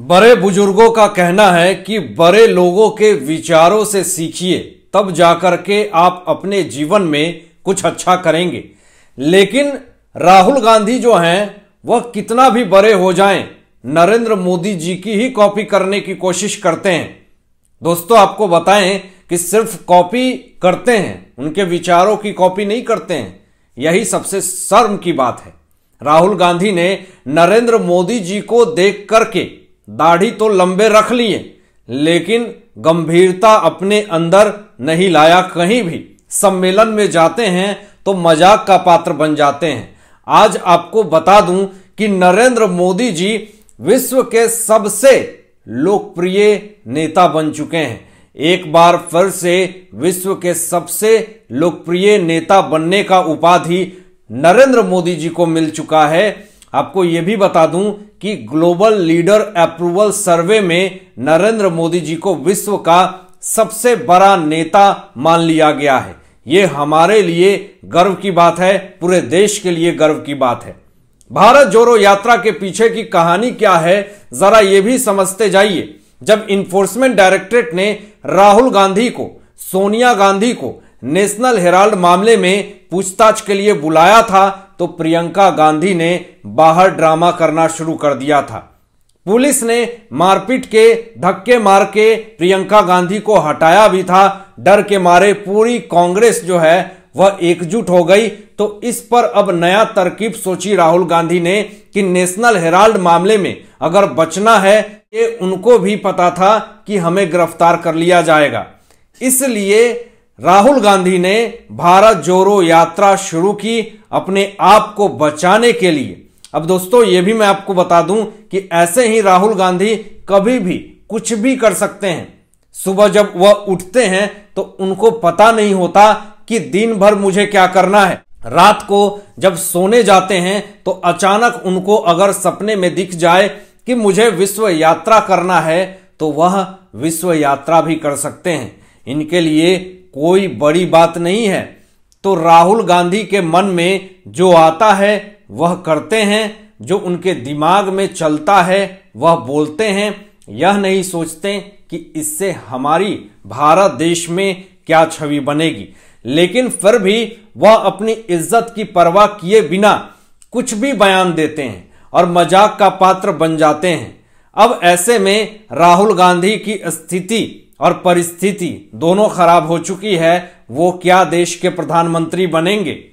बड़े बुजुर्गों का कहना है कि बड़े लोगों के विचारों से सीखिए तब जाकर के आप अपने जीवन में कुछ अच्छा करेंगे लेकिन राहुल गांधी जो हैं वह कितना भी बड़े हो जाएं नरेंद्र मोदी जी की ही कॉपी करने की कोशिश करते हैं दोस्तों आपको बताएं कि सिर्फ कॉपी करते हैं उनके विचारों की कॉपी नहीं करते हैं यही सबसे शर्म की बात है राहुल गांधी ने नरेंद्र मोदी जी को देख करके दाढ़ी तो लंबे रख लिए लेकिन गंभीरता अपने अंदर नहीं लाया कहीं भी सम्मेलन में जाते हैं तो मजाक का पात्र बन जाते हैं आज आपको बता दूं कि नरेंद्र मोदी जी विश्व के सबसे लोकप्रिय नेता बन चुके हैं एक बार फिर से विश्व के सबसे लोकप्रिय नेता बनने का उपाधि नरेंद्र मोदी जी को मिल चुका है आपको यह भी बता दूं कि ग्लोबल लीडर अप्रूवल सर्वे में नरेंद्र मोदी जी को विश्व का सबसे बड़ा नेता मान लिया गया है ये हमारे लिए गर्व की बात है पूरे देश के लिए गर्व की बात है भारत जोड़ो यात्रा के पीछे की कहानी क्या है जरा ये भी समझते जाइए जब इन्फोर्समेंट डायरेक्टरेट ने राहुल गांधी को सोनिया गांधी को नेशनल हेराल्ड मामले में पूछताछ के लिए बुलाया था तो प्रियंका गांधी ने बाहर ड्रामा करना शुरू कर दिया था पुलिस ने मारपीट के धक्के मार के प्रियंका गांधी को हटाया भी था डर के मारे पूरी कांग्रेस जो है वह एकजुट हो गई तो इस पर अब नया तरकीब सोची राहुल गांधी ने कि नेशनल हेराल्ड मामले में अगर बचना है ये उनको भी पता था कि हमें गिरफ्तार कर लिया जाएगा इसलिए राहुल गांधी ने भारत जोड़ो यात्रा शुरू की अपने आप को बचाने के लिए अब दोस्तों ये भी मैं आपको बता दूं कि ऐसे ही राहुल गांधी कभी भी कुछ भी कर सकते हैं सुबह जब वह उठते हैं तो उनको पता नहीं होता कि दिन भर मुझे क्या करना है रात को जब सोने जाते हैं तो अचानक उनको अगर सपने में दिख जाए कि मुझे विश्व यात्रा करना है तो वह विश्व यात्रा भी कर सकते हैं इनके लिए कोई बड़ी बात नहीं है तो राहुल गांधी के मन में जो आता है वह करते हैं जो उनके दिमाग में चलता है वह बोलते हैं यह नहीं सोचते कि इससे हमारी भारत देश में क्या छवि बनेगी लेकिन फिर भी वह अपनी इज्जत की परवाह किए बिना कुछ भी बयान देते हैं और मजाक का पात्र बन जाते हैं अब ऐसे में राहुल गांधी की स्थिति और परिस्थिति दोनों खराब हो चुकी है वो क्या देश के प्रधानमंत्री बनेंगे